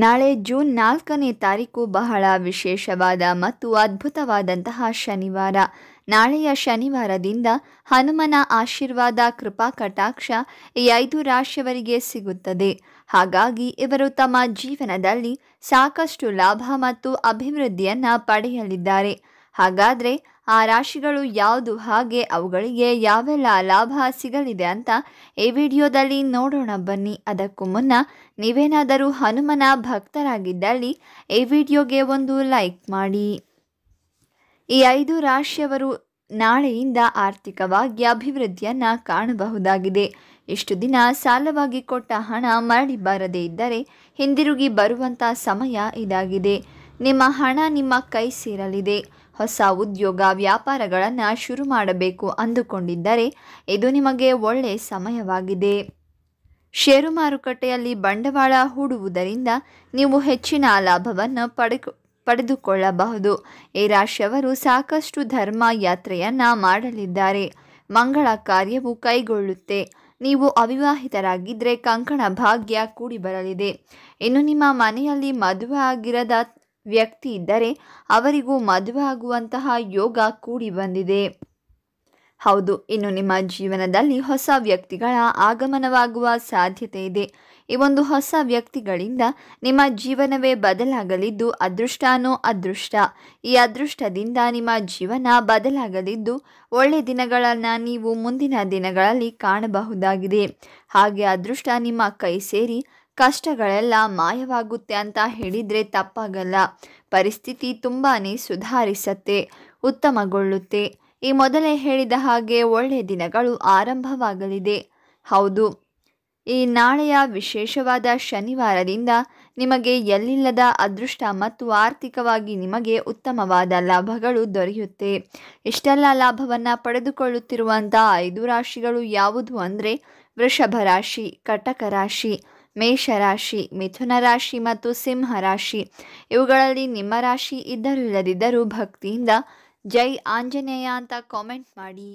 ನಾಳೆ ಜೂನ್ ನಾಲ್ಕನೇ ತಾರೀಕು ಬಹಳ ವಿಶೇಷವಾದ ಮತ್ತು ಅದ್ಭುತವಾದಂತಹ ಶನಿವಾರ ನಾಳೆಯ ಶನಿವಾರದಿಂದ ಹನುಮನ ಆಶೀರ್ವಾದ ಕೃಪಾ ಕಟಾಕ್ಷ ಈ ಐದು ರಾಶಿಯವರಿಗೆ ಸಿಗುತ್ತದೆ ಹಾಗಾಗಿ ಇವರು ತಮ್ಮ ಜೀವನದಲ್ಲಿ ಸಾಕಷ್ಟು ಲಾಭ ಮತ್ತು ಅಭಿವೃದ್ಧಿಯನ್ನು ಪಡೆಯಲಿದ್ದಾರೆ ಹಾಗಾದರೆ ಆ ರಾಶಿಗಳು ಯಾವುದು ಹಾಗೆ ಅವುಗಳಿಗೆ ಯಾವೆಲ್ಲ ಲಾಭ ಸಿಗಲಿದೆ ಅಂತ ಈ ವಿಡಿಯೋದಲ್ಲಿ ನೋಡೋಣ ಬನ್ನಿ ಅದಕ್ಕೂ ಮುನ್ನ ನೀವೇನಾದರೂ ಹನುಮನ ಭಕ್ತರಾಗಿದ್ದಲ್ಲಿ ಈ ವಿಡಿಯೋಗೆ ಒಂದು ಲೈಕ್ ಮಾಡಿ ಈ ಐದು ರಾಶಿಯವರು ನಾಳೆಯಿಂದ ಆರ್ಥಿಕವಾಗಿ ಅಭಿವೃದ್ಧಿಯನ್ನು ಕಾಣಬಹುದಾಗಿದೆ ಇಷ್ಟು ದಿನ ಸಾಲವಾಗಿ ಕೊಟ್ಟ ಹಣ ಮರಳಿ ಬಾರದೇ ಇದ್ದರೆ ಹಿಂದಿರುಗಿ ಬರುವಂಥ ಸಮಯ ಇದಾಗಿದೆ ನಿಮ್ಮ ಹಣ ನಿಮ್ಮ ಕೈ ಸೇರಲಿದೆ ಹೊಸ ಉದ್ಯೋಗ ವ್ಯಾಪಾರಗಳನ್ನು ಶುರು ಮಾಡಬೇಕು ಅಂದುಕೊಂಡಿದ್ದರೆ ಇದು ನಿಮಗೆ ಒಳ್ಳೆಯ ಸಮಯವಾಗಿದೆ ಷೇರು ಮಾರುಕಟ್ಟೆಯಲ್ಲಿ ಬಂಡವಾಳ ಹೂಡುವುದರಿಂದ ನೀವು ಹೆಚ್ಚಿನ ಲಾಭವನ್ನು ಪಡೆ ಪಡೆದುಕೊಳ್ಳಬಹುದು ಈ ರಾಶಿಯವರು ಸಾಕಷ್ಟು ಧರ್ಮ ಯಾತ್ರೆಯನ್ನು ಮಾಡಲಿದ್ದಾರೆ ಮಂಗಳ ಕಾರ್ಯವು ಕೈಗೊಳ್ಳುತ್ತೆ ನೀವು ಅವಿವಾಹಿತರಾಗಿದ್ದರೆ ಕಂಕಣ ಭಾಗ್ಯ ಕೂಡಿ ಬರಲಿದೆ ಇನ್ನು ನಿಮ್ಮ ಮನೆಯಲ್ಲಿ ಮದುವೆ ಆಗಿರದ ವ್ಯಕ್ತಿ ಇದ್ದರೆ ಅವರಿಗೂ ಮದುವೆ ಆಗುವಂತಹ ಯೋಗ ಕೂಡಿ ಬಂದಿದೆ ಹೌದು ಇನ್ನು ನಿಮ್ಮ ಜೀವನದಲ್ಲಿ ಹೊಸ ವ್ಯಕ್ತಿಗಳ ಆಗಮನವಾಗುವ ಸಾಧ್ಯತೆ ಇದೆ ಈ ಒಂದು ಹೊಸ ವ್ಯಕ್ತಿಗಳಿಂದ ನಿಮ್ಮ ಜೀವನವೇ ಬದಲಾಗಲಿದ್ದು ಅದೃಷ್ಟಾನೋ ಅದೃಷ್ಟ ಈ ಅದೃಷ್ಟದಿಂದ ನಿಮ್ಮ ಜೀವನ ಬದಲಾಗಲಿದ್ದು ಒಳ್ಳೆ ದಿನಗಳನ್ನು ನೀವು ಮುಂದಿನ ದಿನಗಳಲ್ಲಿ ಕಾಣಬಹುದಾಗಿದೆ ಹಾಗೆ ಅದೃಷ್ಟ ನಿಮ್ಮ ಕೈ ಸೇರಿ ಕಷ್ಟಗಳೆಲ್ಲ ಮಾಯವಾಗುತ್ತೆ ಅಂತ ಹೇಳಿದರೆ ತಪ್ಪಾಗಲ್ಲ ಪರಿಸ್ಥಿತಿ ತುಂಬಾ ಸುಧಾರಿಸತ್ತೆ ಉತ್ತಮಗೊಳ್ಳುತ್ತೆ ಈ ಮೊದಲೇ ಹೇಳಿದ ಹಾಗೆ ಒಳ್ಳೆಯ ದಿನಗಳು ಆರಂಭವಾಗಲಿದೆ ಹೌದು ಈ ನಾಳೆಯ ವಿಶೇಷವಾದ ಶನಿವಾರದಿಂದ ನಿಮಗೆ ಎಲ್ಲಿಲ್ಲದ ಅದೃಷ್ಟ ಮತ್ತು ಆರ್ಥಿಕವಾಗಿ ನಿಮಗೆ ಉತ್ತಮವಾದ ಲಾಭಗಳು ದೊರೆಯುತ್ತೆ ಇಷ್ಟೆಲ್ಲ ಲಾಭವನ್ನು ಪಡೆದುಕೊಳ್ಳುತ್ತಿರುವಂಥ ಐದು ರಾಶಿಗಳು ಯಾವುದು ಅಂದರೆ ವೃಷಭ ರಾಶಿ ಕಟಕ ರಾಶಿ ಮೇಷರಾಶಿ ಮಿಥುನ ರಾಶಿ ಮತ್ತು ಸಿಂಹ ರಾಶಿ ಇವುಗಳಲ್ಲಿ ನಿಮ್ಮ ರಾಶಿ ಇಲ್ಲದಿದ್ದರೂ ಭಕ್ತಿಯಿಂದ ಜೈ ಆಂಜನೇಯ ಅಂತ ಕಾಮೆಂಟ್ ಮಾಡಿ